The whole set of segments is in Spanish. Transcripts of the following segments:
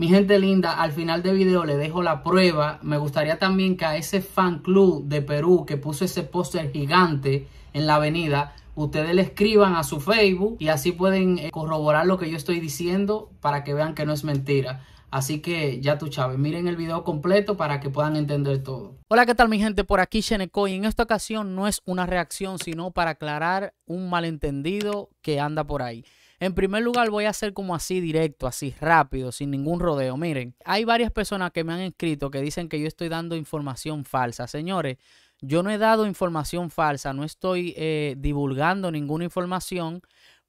Mi gente linda, al final del video le dejo la prueba. Me gustaría también que a ese fan club de Perú que puso ese póster gigante en la avenida, ustedes le escriban a su Facebook y así pueden eh, corroborar lo que yo estoy diciendo para que vean que no es mentira. Así que ya tú, Chávez, miren el video completo para que puedan entender todo. Hola, ¿qué tal mi gente? Por aquí Shenecoy. en esta ocasión no es una reacción, sino para aclarar un malentendido que anda por ahí. En primer lugar, voy a hacer como así directo, así rápido, sin ningún rodeo. Miren, hay varias personas que me han escrito que dicen que yo estoy dando información falsa. Señores, yo no he dado información falsa, no estoy eh, divulgando ninguna información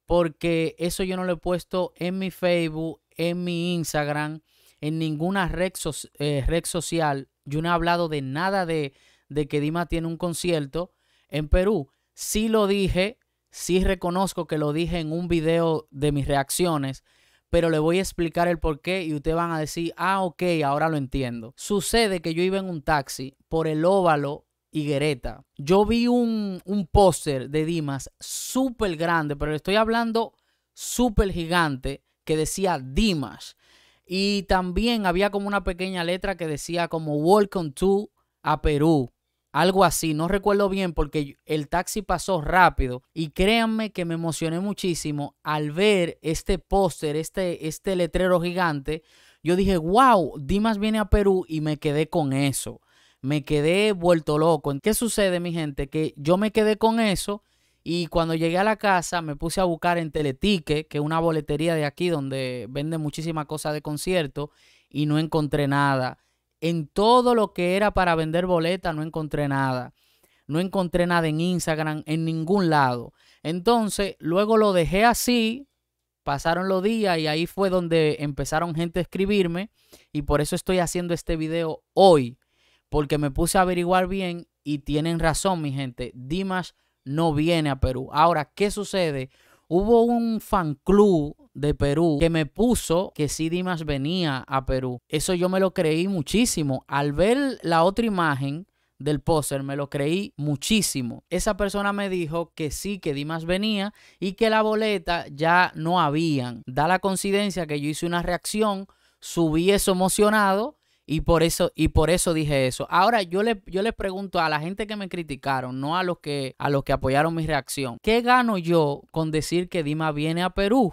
porque eso yo no lo he puesto en mi Facebook, en mi Instagram, en ninguna eh, red, social. Yo no he hablado de nada de, de que Dima tiene un concierto en Perú. Sí lo dije Sí reconozco que lo dije en un video de mis reacciones, pero le voy a explicar el por qué y ustedes van a decir, ah, ok, ahora lo entiendo. Sucede que yo iba en un taxi por el óvalo Higuereta. Yo vi un, un póster de Dimas súper grande, pero le estoy hablando súper gigante, que decía Dimas. Y también había como una pequeña letra que decía como Welcome to a Perú algo así, no recuerdo bien porque el taxi pasó rápido y créanme que me emocioné muchísimo al ver este póster, este, este letrero gigante. Yo dije, wow, Dimas viene a Perú y me quedé con eso. Me quedé vuelto loco. ¿En ¿Qué sucede, mi gente? Que yo me quedé con eso y cuando llegué a la casa me puse a buscar en Teletique, que es una boletería de aquí donde vende muchísimas cosas de concierto y no encontré nada en todo lo que era para vender boletas no encontré nada. No encontré nada en Instagram, en ningún lado. Entonces, luego lo dejé así, pasaron los días y ahí fue donde empezaron gente a escribirme y por eso estoy haciendo este video hoy, porque me puse a averiguar bien y tienen razón mi gente, Dimas no viene a Perú. Ahora, ¿qué sucede? Hubo un fan club de Perú que me puso que sí Dimas venía a Perú. Eso yo me lo creí muchísimo. Al ver la otra imagen del póster, me lo creí muchísimo. Esa persona me dijo que sí, que Dimas venía y que la boleta ya no habían. Da la coincidencia que yo hice una reacción, subí eso emocionado y por eso, y por eso dije eso. Ahora yo, le, yo les pregunto a la gente que me criticaron, no a los que, a los que apoyaron mi reacción, ¿qué gano yo con decir que Dimas viene a Perú?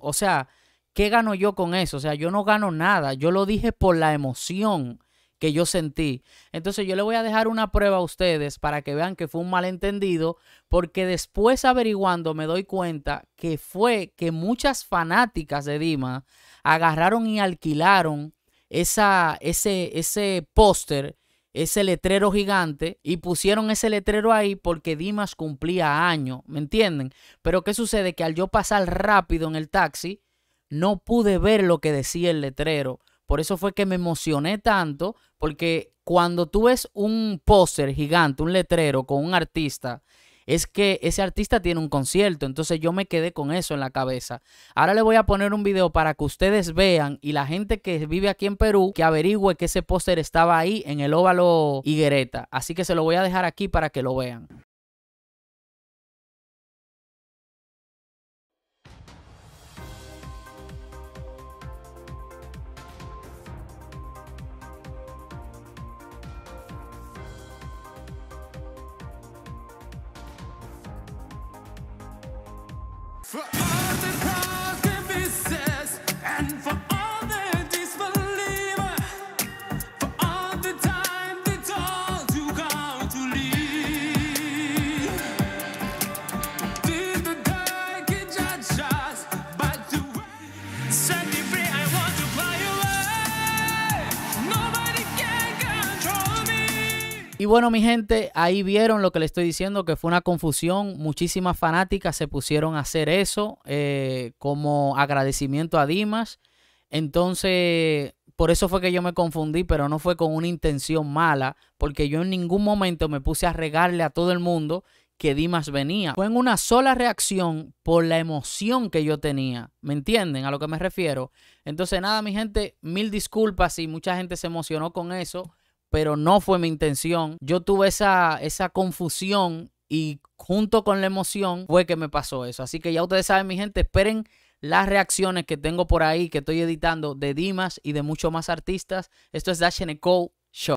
o sea, ¿qué gano yo con eso? O sea, yo no gano nada. Yo lo dije por la emoción que yo sentí. Entonces yo le voy a dejar una prueba a ustedes para que vean que fue un malentendido, porque después averiguando me doy cuenta que fue que muchas fanáticas de Dima agarraron y alquilaron esa, ese, ese póster ese letrero gigante y pusieron ese letrero ahí porque Dimas cumplía año, ¿me entienden? Pero ¿qué sucede? Que al yo pasar rápido en el taxi, no pude ver lo que decía el letrero. Por eso fue que me emocioné tanto, porque cuando tú ves un póster gigante, un letrero con un artista, es que ese artista tiene un concierto. Entonces yo me quedé con eso en la cabeza. Ahora le voy a poner un video para que ustedes vean y la gente que vive aquí en Perú que averigüe que ese póster estaba ahí en el óvalo Higuereta. Así que se lo voy a dejar aquí para que lo vean. Fuck. Y bueno, mi gente, ahí vieron lo que le estoy diciendo, que fue una confusión. Muchísimas fanáticas se pusieron a hacer eso eh, como agradecimiento a Dimas. Entonces, por eso fue que yo me confundí, pero no fue con una intención mala, porque yo en ningún momento me puse a regarle a todo el mundo que Dimas venía. Fue en una sola reacción por la emoción que yo tenía. ¿Me entienden a lo que me refiero? Entonces, nada, mi gente, mil disculpas si mucha gente se emocionó con eso pero no fue mi intención. Yo tuve esa, esa confusión y junto con la emoción fue que me pasó eso. Así que ya ustedes saben, mi gente, esperen las reacciones que tengo por ahí, que estoy editando de Dimas y de muchos más artistas. Esto es Dash Cole.